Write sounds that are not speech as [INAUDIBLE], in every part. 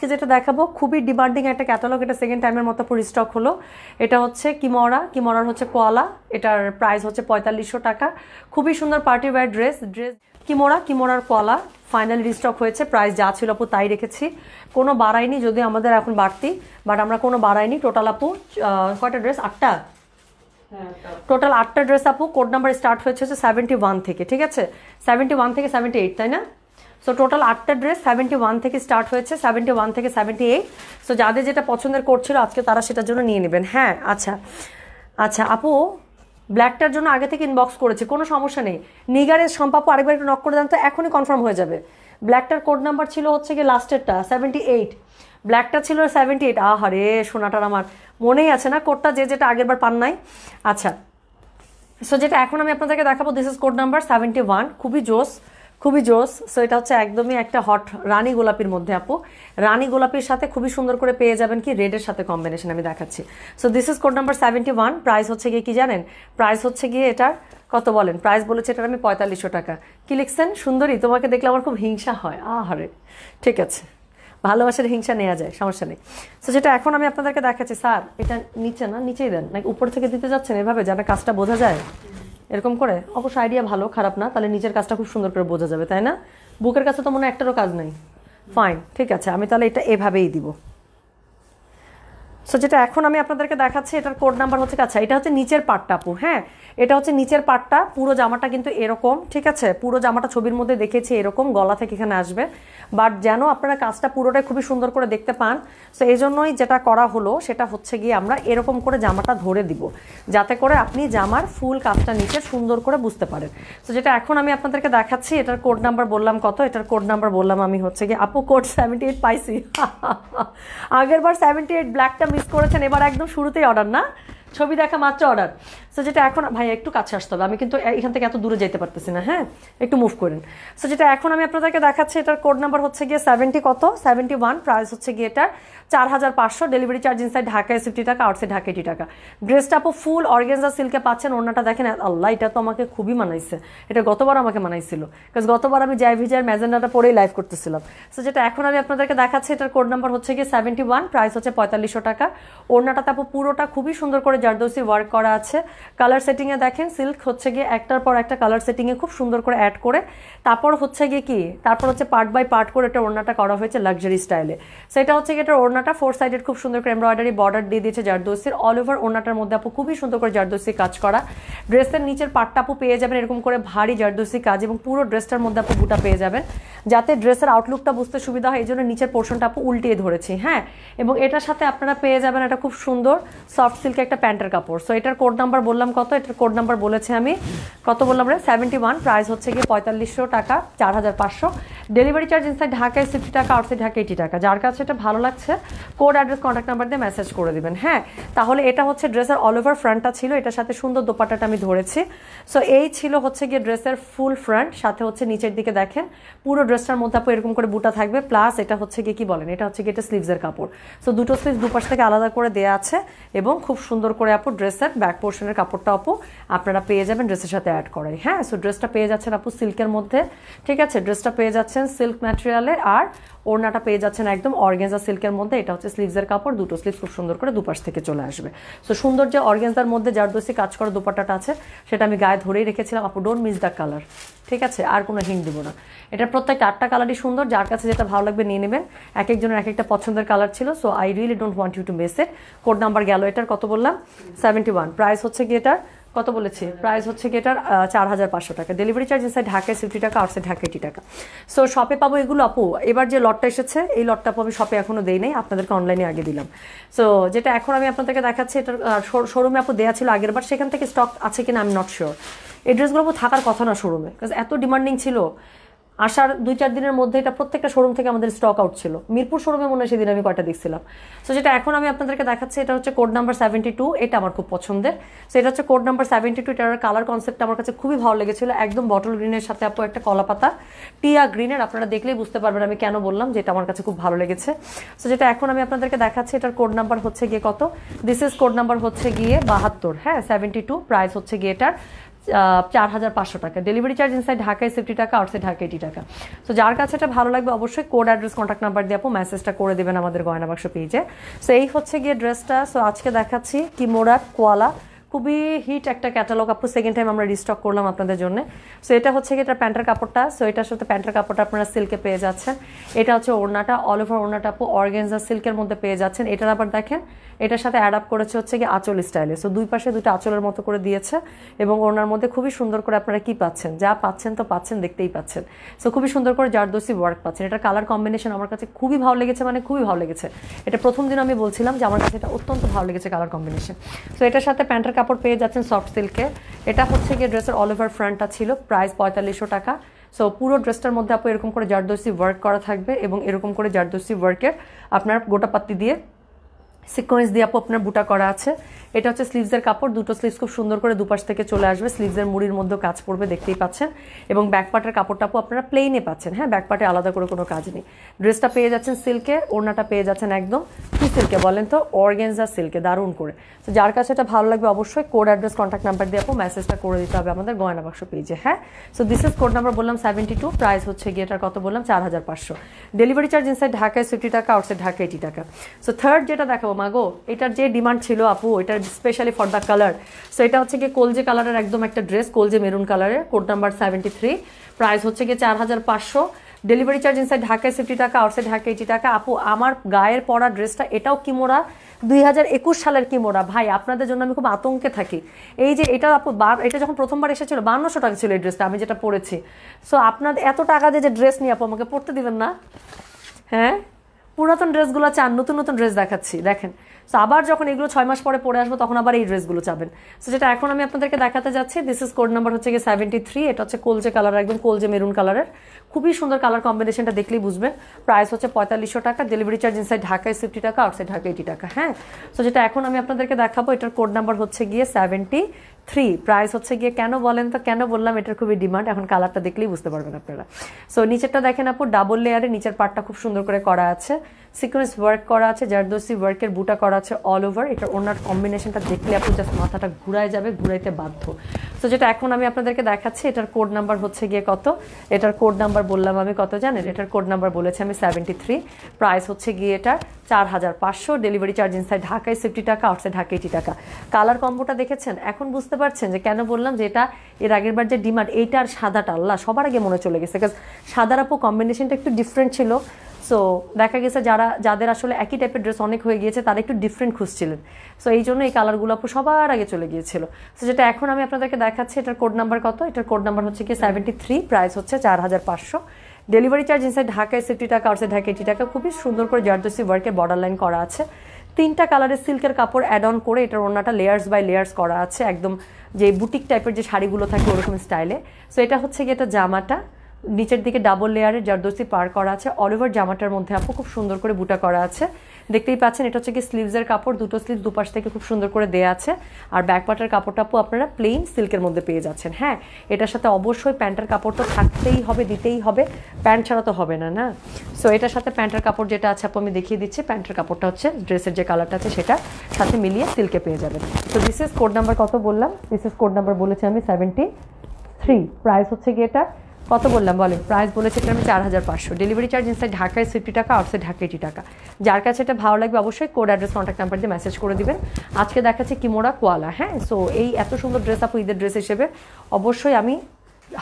আজকে যেটা দেখাবো খুবই ডিমান্ডিং একটা ক্যাটালগ এটা সেকেন্ড টাইমের মতো স্টক হলো এটা হচ্ছে কিমরা কিমরার হচ্ছে কোয়ালা এটার প্রাইস হচ্ছে পঁয়তাল্লিশশো টাকা খুবই সুন্দর পার্টি ওয়ার ড্রেস ড্রেস কিমরা কিমরার কোয়ালা ফাইনাল রিস্টক হয়েছে প্রাইস যা ছিল আপু তাই রেখেছি কোনো বাড়াইনি যদি আমাদের এখন বাড়তি বাট আমরা কোনো বাড়াইনি টোটাল আপু কয়টা ড্রেস আটটা টোটাল হ্যাঁ, আটটা ড্রেস আপু কোড নাম্বার স্টার্ট হয়েছে হচ্ছে সেভেন্টি ওয়ান থেকে ঠিক আছে সেভেন্টি ওয়ান থেকে সেভেন্টি এইট তাই না সো টোটাল আটটা ড্রেস সেভেন্টি ওয়ান থেকে স্টার্ট হয়েছে সেভেন্টি ওয়ান থেকে সেভেন্টি এইট সো যাদের যেটা পছন্দের করছিল আজকে তারা সেটার জন্য নিয়ে নেবেন হ্যাঁ আচ্ছা আচ্ছা আপু ব্ল্যাকটার জন্য আগে থেকে ইনবক্স করেছে কোনো সমস্যা নেই নিগারের সম্পাপু আরেকবার একটু নক করে দেন তো এখনই কনফার্ম হয়ে যাবে ব্ল্যাকটার কোড নাম্বার ছিল হচ্ছে গিয়ে লাস্টেরটা সেভেন্টি এইট ব্ল্যাকটা ছিল সেভেন্টি এইট আহারে সোনাটার আমার মনেই আছে না কোডটা যে যেটা আগের বার পান নাই আচ্ছা সো যেটা এখন আমি আপনাদেরকে দেখাবো this is code number seventy one খুবই জোস খুবই জোস সো এটা হচ্ছে একদমই একটা হট রানী গোলাপির মধ্যে আপু রানী গোলাপির সাথে খুবই সুন্দর করে পেয়ে যাবেন কি রেডের সাথে কম্বিনেশন আমি দেখাচ্ছি so this is code number seventy one price হচ্ছে গিয়ে কি জানেন প্রাইস হচ্ছে গিয়ে এটার কত বলেন প্রাইস বলেছে এটার আমি পঁয়তাল্লিশশো টাকা কি লিখছেন সুন্দরী তোমাকে দেখলে আমার খুব হিংসা হয় আহারে ঠিক আছে ভালোবাসার হিংসা নেওয়া যায় সমস্যা নেই সো যেটা এখন আমি আপনাদেরকে দেখাচ্ছি স্যার এটা নিচে না নিচেই দেন নাকি উপর থেকে দিতে যাচ্ছেন এভাবে যেন কাজটা বোঝা যায় এরকম করে অবশ্য আইডিয়া ভালো খারাপ না তাহলে নিজের কাজটা খুব সুন্দর করে বোঝা যাবে তাই না বুকের কাছে তো মনে একটারও কাজ নাই ফাইন ঠিক আছে আমি তাহলে এটা এভাবেই দিব সো যেটা এখন আমি আপনাদেরকে দেখাচ্ছি এটার কোড নাম্বার হচ্ছে আচ্ছা এটা হচ্ছে নিচের পাটটা আপু হ্যাঁ এটা হচ্ছে নিচের পাটটা পুরো জামাটা কিন্তু এরকম ঠিক আছে পুরো জামাটা ছবির মধ্যে দেখেছি এরকম গলা থেকে এখানে আসবে বাট যেন আপনারা কাজটা পুরোটাই খুবই সুন্দর করে দেখতে পান সো এই জন্যই যেটা করা হলো সেটা হচ্ছে গিয়ে আমরা এরকম করে জামাটা ধরে দিব যাতে করে আপনি জামার ফুল কাজটা নিচে সুন্দর করে বুঝতে পারেন সো যেটা এখন আমি আপনাদেরকে দেখাচ্ছি এটার কোড নাম্বার বললাম কত এটার কোড নাম্বার বললাম আমি হচ্ছে গিয়ে আপু কোড সেভেন্টি এইট পাইছি [LAUGHS] আগেরবার সেভেন্টি এইট ব্ল্যাকটা মিস করেছেন এবার একদম শুরুতেই অর্ডার না ছবি দেখা মাত্র অর্ডার সো যেটা এখন ভাই একটু কাছে আসতে হবে আমি কিন্তু এখান থেকে এত দূরে যেতে পারতেছি না হ্যাঁ একটু মুভ করেন সো যেটা এখন আমি আপনাদেরকে দেখাচ্ছি এটার কোড নাম্বার হচ্ছে গিয়ে সেভেন্টি কত সেভেন্টি ওয়ান প্রাইস হচ্ছে গিয়ে এটার চার হাজার পাঁচশো ডেলিভারি চার্জ ইনসাইড ঢাকায় ফিফটি টাকা আউটসাইড ঢাকা এইটি টাকা ড্রেসটা আপু ফুল অর্গেনজা সিল্কে পাচ্ছেন ওনাটা দেখেন আল্লাহ এটা তো আমাকে খুবই মানাইছে এটা গতবার আমাকে মানাইছিল বিকজ গতবার আমি জাই ভিজার ম্যাজেন্ডাটা পরেই লাইভ করতেছিলাম সো যেটা এখন আমি আপনাদেরকে দেখাচ্ছি এটার কোড নাম্বার হচ্ছে গিয়ে সেভেন্টি ওয়ান প্রাইস হচ্ছে পঁয়তাল্লিশশো টাকা ওনাটাতে আপু পুরোটা খুবই সুন্দর করে জারদৌসি ওয়ার্ক করা আছে কালার সেটিংয়ে দেখেন সিল্ক হচ্ছে গিয়ে একটার পর একটা কালার সেটিংয়ে খুব সুন্দর করে অ্যাড করে তারপর হচ্ছে গিয়ে কি তারপর হচ্ছে পার্ট বাই পার্ট করে এটা ওড়নাটা করা হয়েছে লাক্সারি স্টাইলে সেটা হচ্ছে গিয়ে এটার ওড়নাটা ফোর সাইডের খুব সুন্দর করে এমব্রয়ডারি বর্ডার দিয়ে দিয়েছে জারদৌসির অল ওভার ওড়নাটার মধ্যে আপু খুবই সুন্দর করে জারদৌসি কাজ করা ড্রেসের নিচের পার্টটা আপু পেয়ে যাবেন এরকম করে ভারী জারদৌসি কাজ এবং পুরো ড্রেসটার মধ্যে আপু বুটা পেয়ে যাবেন যাতে ড্রেসের আউটলুকটা বুঝতে সুবিধা হয় এই জন্য নিচের পোর্শনটা আপু উল্টিয়ে ধরেছি হ্যাঁ এবং এটার সাথে আপনারা পেয়ে যাবেন একটা খুব সুন্দর সফট সিল্কের একটা প্যান্টের কাপড় সো এটার কোড নাম্বার বললাম কত এটার কোড নাম্বার বলেছি আমি কত বললাম রে সেভেন্টি ওয়ান প্রাইস হচ্ছে গিয়ে পঁয়তাল্লিশশো টাকা চার হাজার পাঁচশো ডেলিভারি চার্জ ইনসাইড ঢাকায় সিক্সটি টাকা আউটসাইড ঢাকা এইটি টাকা যার কাছে এটা ভালো লাগছে কোড অ্যাড্রেস কন্ট্যাক্ট নাম্বার দিয়ে মেসেজ করে দিবেন হ্যাঁ তাহলে এটা হচ্ছে ড্রেসের অল ওভার ফ্রন্টটা ছিল এটার সাথে সুন্দর দোপাটাটা আমি ধরেছি সো এই ছিল হচ্ছে গিয়ে ড্রেসের ফুল ফ্রন্ট সাথে হচ্ছে নিচের দিকে দেখেন পুরো ড্রেসটার মধ্যে আপু এরকম করে বুটা থাকবে প্লাস এটা হচ্ছে গিয়ে কী বলেন এটা হচ্ছে গিয়ে এটা স্লিভসের কাপড় সো দুটো স্লিভস দুপাশ থেকে আলাদা করে দেওয়া আছে এবং খুব সুন্দর করে আপু ড্রেসের ব্যাক পোর্শনের কাপড়টা আপু আপনারা পেয়ে যাবেন ড্রেসের সাথে অ্যাড করাই হ্যাঁ সো ড্রেসটা পেয়ে যাচ্ছেন আপু সিল্কের মধ্যে ঠিক আছে ড্রেসটা পেয়ে যাচ্ছেন সিল্ক ম্যাটেরিয়ালে আর ওড়নাটা পেয়ে যাচ্ছেন একদম অর্গেঞ্জা সিল্কের মধ্যে এটা হচ্ছে স্লিভসের কাপড় দুটো স্লিভস খুব সুন্দর করে দুপাশ থেকে চলে আসবে সো সুন্দর যে অর্গেঞ্জার মধ্যে জারদোসি কাজ করা দুপাটাটা আছে সেটা আমি গায়ে ধরেই রেখেছিলাম আপু ডোন্ট মিস দ্য কালার ঠিক আছে আর কোনো হিং দেবো না এটা প্রত্যেকটা আটটা কালারই সুন্দর যার কাছে যেটা ভালো লাগবে নিয়ে নেবেন এক একজনের এক একটা পছন্দের কালার ছিল so I really don't want you to miss it code number গেল এটার কত বললাম সেভেন্টি ওয়ান প্রাইস হচ্ছে কি এটার কত বলেছি প্রাইস হচ্ছে কি এটার চার হাজার পাঁচশো টাকা ডেলিভারি চার্জ এসে ঢাকায় সিফটি টাকা আর ঢাকা এটি টাকা সো শপে পাবো এগুলো আপু এবার যে লটটা এসেছে এই লটটা আপু আমি শপে এখনও দেই নাই আপনাদেরকে অনলাইনে আগে দিলাম সো যেটা এখন আমি আপনাদেরকে দেখাচ্ছি এটার শোরুমে আপু দেওয়া ছিল আগের বার সেখান থেকে স্টক আছে কিনা আমি নট শিওর এই ড্রেসগুলো থাকার কথা না শোরুমে এত ডিমান্ডিং ছিল আসার দুই চার দিনের মধ্যে এটা প্রত্যেকটা শোরুম থেকে আমাদের স্টক আউট ছিল মিরপুর শোরুমে মনে হয় সেদিন আমি কয়টা দেখছিলাম সো যেটা এখন আমি আপনাদেরকে দেখাচ্ছি এটা হচ্ছে কোড নাম্বার সেভেন্টি টু এটা আমার খুব পছন্দের সো এটা হচ্ছে কোড নাম্বার সেভেন্টি টু এটার কালার কনসেপ্ট আমার কাছে খুবই ভালো লেগেছিল একদম বটল গ্রিনের সাথে আপু একটা কলা পাতা টিয়া গ্রিনের আপনারা দেখলেই বুঝতে পারবেন আমি কেন বললাম যেটা আমার কাছে খুব ভালো লেগেছে সো যেটা এখন আমি আপনাদেরকে দেখাচ্ছি এটার কোড নাম্বার হচ্ছে গিয়ে কত দিস ইজ কোড নাম্বার হচ্ছে গিয়ে বাহাত্তর হ্যাঁ সেভেন্টি টু প্রাইস হচ্ছে গিয়ে এটার চার হাজার পাঁচশো টাকা ডেলিভারি চার্জ ইনসাইড ঢাকায় সেফটি টাকা আউটসাইড ঢাকা এইটি টাকা তো যার কাছে এটা ভালো লাগবে অবশ্যই কোড অ্যাড্রেস কন্ট্যাক্ট নাম্বার দিয়ে আপু মেসেজটা করে দেবেন আমাদের গয়না বাক্স পেজে সো এই হচ্ছে গিয়ে ড্রেসটা সো আজকে দেখাচ্ছি কি মোরা কোয়ালা খুবই হিট একটা ক্যাটালগ আপু সেকেন্ড টাইম আমরা রিস্টক করলাম আপনাদের জন্য সো এটা হচ্ছে কি এটা প্যান্টের কাপড়টা সো এটার সাথে প্যান্টের কাপড়টা আপনারা সিল্কে পেয়ে যাচ্ছেন এটা হচ্ছে ওড়নাটা অল ওভার ওড়নাটা আপু অর্গেনজার সিল্কের মধ্যে পেয়ে যাচ্ছেন এটার আবার দেখেন এটার সাথে অ্যাড আপ করেছে হচ্ছে কি আঁচল স্টাইলে সো দুই পাশে দুটো আঁচলের মতো করে দিয়েছে এবং ওড়নার মধ্যে খুবই সুন্দর করে আপনারা কি পাচ্ছেন যা পাচ্ছেন তো পাচ্ছেন দেখতেই পাচ্ছেন সো খুবই সুন্দর করে জারদোসি ওয়ার্ক পাচ্ছেন এটার কালার কম্বিনেশন আমার কাছে খুবই ভালো লেগেছে মানে খুবই ভালো লেগেছে এটা প্রথম দিন আমি বলছিলাম যে আমার কাছে এটা অত্যন্ত ভালো লেগেছে কালার কম্বিনেশন সো এটার সাথে প্যান্টের কাপড় পেয়ে যাচ্ছেন সফট সিল্কে এটা হচ্ছে গিয়ে ড্রেসের অল ওভার ফ্রন্টটা ছিল প্রাইস পঁয়তাল্লিশশো টাকা সো পুরো ড্রেসটার মধ্যে আপু এরকম করে জারদস্তি ওয়ার্ক করা থাকবে এবং এরকম করে জারদস্তি ওয়ার্কের আপনার গোটা পাত্তি দিয়ে সিকোয়েন্স দিয়ে আপু আপনার বুটা করা আছে এটা হচ্ছে স্লিভসের কাপড় দুটো স্লিভস খুব সুন্দর করে দুপাশ থেকে চলে আসবে স্লিভসের মুড়ির মধ্যে কাজ পড়বে দেখতেই পাচ্ছেন এবং ব্যাকপার্টের কাপড়টা আপু আপনারা প্লেইনে পাচ্ছেন হ্যাঁ ব্যাকপার্টে আলাদা করে কোনো কাজ নেই ড্রেসটা পেয়ে যাচ্ছেন সিল্কে ওড়নাটা পেয়ে যাচ্ছেন একদম কি সিল্কে বলেন তো অর্গেনজা সিল্কে দারুণ করে তো যার কাছে এটা ভালো লাগবে অবশ্যই কোড অ্যাড্রেস কন্ট্যাক্ট নাম্বার দিয়ে আপু মেসেজটা করে দিতে হবে আমাদের গয়না বাক্স পেজে হ্যাঁ so this is code number বললাম সেভেন্টি টু প্রাইস হচ্ছে গিয়ে এটার কত বললাম চার হাজার পাঁচশো ডেলিভারি চার্জ ইনসাইড ঢাকায় ফিফটি টাকা আউটসাইড ঢাকায় এইটি টাকা সো থার্ড যেটা দেখো মাগো এটার যে ডিমান্ড ছিল আপু এটার specially for the colour so এটা হচ্ছে গিয়ে কোলজে কালারের একদম একটা ড্রেস কোলজে মেরুন কালারের code number seventy three price হচ্ছে গিয়ে চার হাজার পাঁচশো ডেলিভারি চার্জ ইনসাইড ঢাকায় ফিফটি টাকা আউটসাইড ঢাকায় এইটি টাকা আপু আমার গায়ের পরা ড্রেসটা এটাও কিমোরা দুই হাজার একুশ সালের কিমোরা ভাই আপনাদের জন্য আমি খুব আতঙ্কে থাকি এই যে এটা আপু এটা যখন প্রথমবার এসেছিলো বান্নশো টাকা ছিল এই ড্রেসটা আমি যেটা পরেছি সো আপনাদের এত টাকা দিয়ে যে ড্রেস নিয়ে আপু আমাকে পড়তে দিবেন না হ্যাঁ পুরাতন ড্রেসগুলো চান নতুন নতুন ড্রেস দেখাচ্ছি দেখেন সো আবার যখন এগুলো ছয় মাস পরে পরে আসবো তখন আবার এই ড্রেসগুলো চাবেন সো যেটা এখন আমি আপনাদেরকে দেখাতে যাচ্ছি দিস ইজ কোড নাম্বার হচ্ছে গিয়ে সেভেন্টি থ্রি এটা হচ্ছে যে কালার একদম কলজে মেরুন কালারের খুবই সুন্দর কালার কম্বিনেশনটা দেখলেই বুঝবেন প্রাইস হচ্ছে পঁয়তাল্লিশশো টাকা ডেলিভারি চার্জ ইনসাইড ঢাকায় ফিফটি টাকা আউটসাইড ঢাকা এইটি টাকা হ্যাঁ সো যেটা এখন আমি আপনাদেরকে দেখাবো এটার কোড নাম্বার হচ্ছে গিয়ে সেভেন্টি থ্রি প্রাইস হচ্ছে গিয়ে কেন বলেন তো কেন বললাম এটার খুবই ডিমান্ড এখন কালারটা দেখলেই বুঝতে পারবেন আপনারা সো নিচেরটা দেখেন আপু ডাবল লেয়ারে নিচের পার্টটা খুব সুন্দর করে করা আছে সিকোয়েন্স ওয়ার্ক করা আছে জারদোসি ওয়ার্কের বুটা করা আছে অল ওভার এটার ওনার কম্বিনেশনটা দেখলে আপু জাস্ট মাথাটা ঘুরায় যাবে ঘুরাইতে বাধ্য সো যেটা এখন আমি আপনাদেরকে দেখাচ্ছি এটার কোড নাম্বার হচ্ছে গিয়ে কত এটার কোড নাম্বার নাম্বার বললাম আমি কত জানেন এটার কোড নাম্বার বলেছি আমি সেভেন্টি থ্রি প্রাইস হচ্ছে গিয়ে এটা চার হাজার পাঁচশো ডেলিভারি চার্জ ইনসাইড ঢাকায় সিফটি টাকা আউটসাইড ঢাকা এইটি টাকা কালার কম্বোটা দেখেছেন এখন বুঝতে পারছেন যে কেন বললাম যে এটা এর আগের বার যে ডিমান্ড এইটার সাদাটা আল্লাহ সবার আগে মনে চলে গেছে কাজ সাদার আপু কম্বিনেশনটা একটু ডিফারেন্ট ছিল সো দেখা গেছে যারা যাদের আসলে একই টাইপের ড্রেস অনেক হয়ে গিয়েছে তারা একটু ডিফারেন্ট খুঁজছিলেন সো এই জন্য এই কালারগুলো আপু সবার আগে চলে গিয়েছিল সো যেটা এখন আমি আপনাদেরকে দেখাচ্ছি এটার কোড নাম্বার কত এটার কোড নাম্বার হচ্ছে কি সেভেন্টি থ্রি প্রাইস হচ্ছে চার হাজার পাঁচশো ডেলিভারি চার্জ ইনসাইড ঢাকায় সিফটি টাকা আর ঢাকা এইটি টাকা খুবই সুন্দর করে জারদস্তি ওয়ার্কের বর্ডার লাইন করা আছে তিনটা কালারের সিল্কের কাপড় অ্যাড অন করে এটার ওনাটা লেয়ার্স বাই লেয়ার্স করা আছে একদম যে বুটিক টাইপের যে শাড়িগুলো থাকে ওরকম স্টাইলে সো এটা হচ্ছে কি এটা জামাটা নিচের দিকে ডাবল লেয়ারের জারদর্সি পার করা আছে অল ওভার জামাটার মধ্যে আপু খুব সুন্দর করে বুটা করা আছে দেখতেই পাচ্ছেন এটা হচ্ছে কি স্লিভসের কাপড় দুটো স্লিভ দুপাশ থেকে খুব সুন্দর করে দেয়া আছে আর ব্যাক পাটার কাপড়টা আপু আপনারা প্লেন সিল্কের মধ্যে পেয়ে যাচ্ছেন হ্যাঁ এটার সাথে অবশ্যই প্যান্টের কাপড় তো থাকতেই হবে দিতেই হবে প্যান্ট ছাড়া তো হবে না না সো এটার সাথে প্যান্টের কাপড় যেটা আছে আপু আমি দেখিয়ে দিচ্ছি প্যান্টের কাপড়টা হচ্ছে ড্রেসের যে কালারটা আছে সেটা সাথে মিলিয়ে সিল্কে পেয়ে যাবেন তো দিস কোড নাম্বার কত বললাম দিস কোড নাম্বার বলেছি আমি সেভেন্টি থ্রি প্রাইস হচ্ছে গিয়ে এটা কত বললাম বলে প্রাইস বলেছে এটা আমি চার হাজার পাঁচশো ডেলিভারি চার্জ ইনসাইড ঢাকায় ফিফটি টাকা আউটসাইড ঢাকা এটি টাকা যার কাছে এটা ভালো লাগবে অবশ্যই কোড অ্যাড্রেস কন্ট্যাক্ট নাম্বার দিয়ে মেসেজ করে দিবেন আজকে দেখাচ্ছে কিমোরা কোয়ালা হ্যাঁ সো এই এত সুন্দর ড্রেস আপু ঈদের ড্রেস হিসেবে অবশ্যই আমি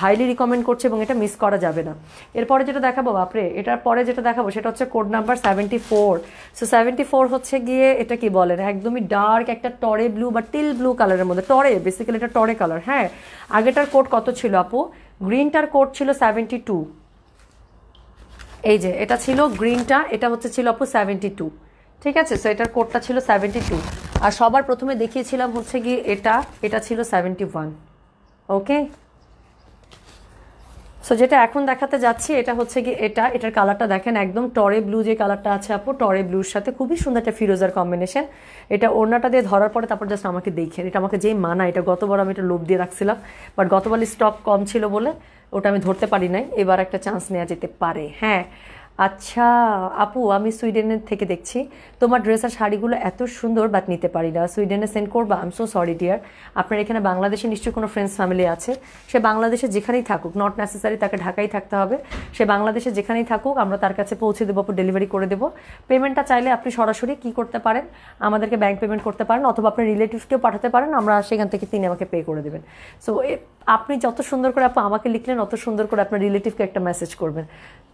হাইলি রিকমেন্ড করছে এবং এটা মিস করা যাবে না এরপরে যেটা দেখাবো বাপরে এটার পরে যেটা দেখাবো সেটা হচ্ছে code number seventy four so seventy four হচ্ছে গিয়ে এটা কি বলেন একদমই ডার্ক একটা টরে ব্লু বা টিল ব্লু কালারের মধ্যে টরে বেসিক্যালি এটা টরে কালার হ্যাঁ আগেটার কোড কত ছিল আপু গ্রিনটার কোড ছিল সেভেন্টি টু এই যে এটা ছিল গ্রিনটা এটা হচ্ছে ছিল আপু সেভেন্টি টু ঠিক আছে সো এটার কোডটা ছিল সেভেন্টি টু আর সবার প্রথমে দেখিয়েছিলাম হচ্ছে গিয়ে এটা এটা ছিল সেভেন্টি ওয়ান ওকে সো যেটা এখন দেখাতে যাচ্ছি এটা হচ্ছে কি এটা এটার কালারটা দেখেন একদম টরে ব্লু যে কালারটা আছে আপু টরে ব্লুর সাথে খুবই সুন্দর একটা ফিরোজার কম্বিনেশন এটা ওড়নাটা দিয়ে ধরার পরে তারপর জাস্ট আমাকে দেখেন এটা আমাকে যেই মানা এটা গতবার আমি এটা লোভ দিয়ে রাখছিলাম বাট গতবারই স্টক কম ছিল বলে ওটা আমি ধরতে পারি নাই এবার একটা চান্স নেওয়া যেতে পারে হ্যাঁ আচ্ছা আপু আমি সুইডেনের থেকে দেখছি তোমার ড্রেস আর শাড়িগুলো এত সুন্দর বাট নিতে পারি না সুইডেনে সেন্ড করবো I am so sorry dear আপনার এখানে বাংলাদেশে নিশ্চয়ই কোনো ফ্রেন্ডস ফ্যামিলি আছে সে বাংলাদেশে যেখানেই থাকুক নট নেসেসারি তাকে ঢাকাই থাকতে হবে সে বাংলাদেশে যেখানেই থাকুক আমরা তার কাছে পৌঁছে দেবো ডেলিভারি করে দেবো পেমেন্টটা চাইলে আপনি সরাসরি কি করতে পারেন আমাদেরকে ব্যাংক পেমেন্ট করতে পারেন অথবা আপনার রিলেটিভসকেও পাঠাতে পারেন আমরা সেখান থেকে তিনি আমাকে পে করে দেবেন সো আপনি যত সুন্দর করে আপু আমাকে লিখলেন অত সুন্দর করে আপনার রিলেটিভকে একটা মেসেজ করবেন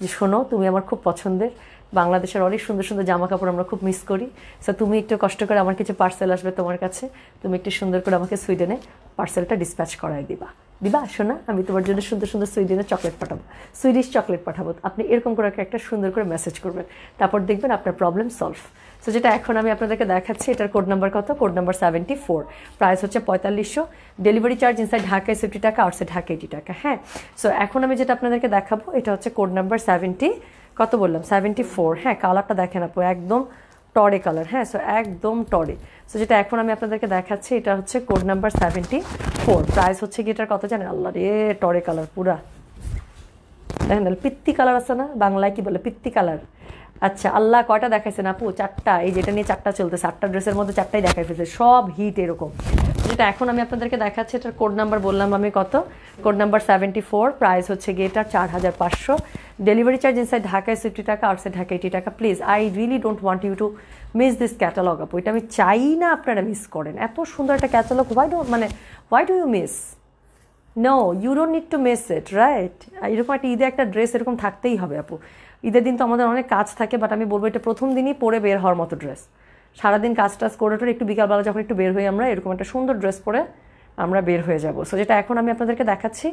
যে শোনো তুমি আমার খুব খুব পছন্দের বাংলাদেশের অনেক সুন্দর সুন্দর জামা কাপড় আমরা খুব মিস করি সো তুমি একটু কষ্ট করে আমার কিছু পার্সেল আসবে তোমার কাছে তুমি একটু সুন্দর করে আমাকে সুইডেনে পার্সেলটা ডিসপ্যাচ করাই দিবা দিবা শোনা আমি তোমার জন্য সুন্দর সুন্দর সুইডেনের চকলেট পাঠাবো সুইডিশ চকলেট পাঠাবো আপনি এরকম করে একটা সুন্দর করে মেসেজ করবেন তারপর দেখবেন আপনার প্রবলেম সলভ সো যেটা এখন আমি আপনাদেরকে দেখাচ্ছি এটার কোড নাম্বার কত code number seventy four price হচ্ছে পঁয়তাল্লিশশো ডেলিভারি চার্জ ইনসাইড ঢাকায় ফিফটি টাকা আউটসাইড ঢাকা এইটি টাকা হ্যাঁ সো এখন আমি যেটা আপনাদেরকে দেখাবো এটা হচ্ছে কোড নাম্বার সেভেন্টি কত বললাম সেভেন্টি ফোর হ্যাঁ কালারটা দেখেন আপু একদম টরে কালার হ্যাঁ সো একদম টরে সো যেটা এখন আমি আপনাদেরকে দেখাচ্ছি এটা হচ্ছে code number seventy four price হচ্ছে কি এটার কত জানেন আল্লাহ রে টরে কালার পুরা দেখেন পিত্তি কালার আছে না বাংলায় কি বলে পিত্তি কালার আচ্ছা আল্লাহ কয়টা দেখাইছেন আপু চারটা এই যেটা নিয়ে চারটা চলতে চারটা ড্রেসের মধ্যে চারটাই দেখাই ফেলছে সব হিট এরকম যেটা এখন আমি আপনাদেরকে দেখাচ্ছি এটার কোড নাম্বার বললাম আমি কত code number seventy four price হচ্ছে গিয়ে এটা চার হাজার পাঁচশো ডেলিভারি চার্জ ইনসাইড ঢাকায় সিফটি টাকা আউটসাইড ঢাকা এইটি টাকা please I really don't want you to miss this catalogue আপু এটা আমি চাই না আপনারা মিস করেন এত সুন্দর একটা ক্যাটালগ হোয়াই ডো মানে why do you miss no you don't need to miss it right এরকম একটা ঈদে একটা ড্রেস এরকম থাকতেই হবে আপু ঈদের দিন তো আমাদের অনেক কাজ থাকে বাট আমি বলবো এটা প্রথম দিনই পরে বের হওয়ার মতো ড্রেস সারাদিন কাজ টাজ করে টোর একটু বিকালবেলা যখন একটু বের হই আমরা এরকম একটা সুন্দর ড্রেস পরে আমরা বের হয়ে যাব সো যেটা এখন আমি আপনাদেরকে দেখাচ্ছি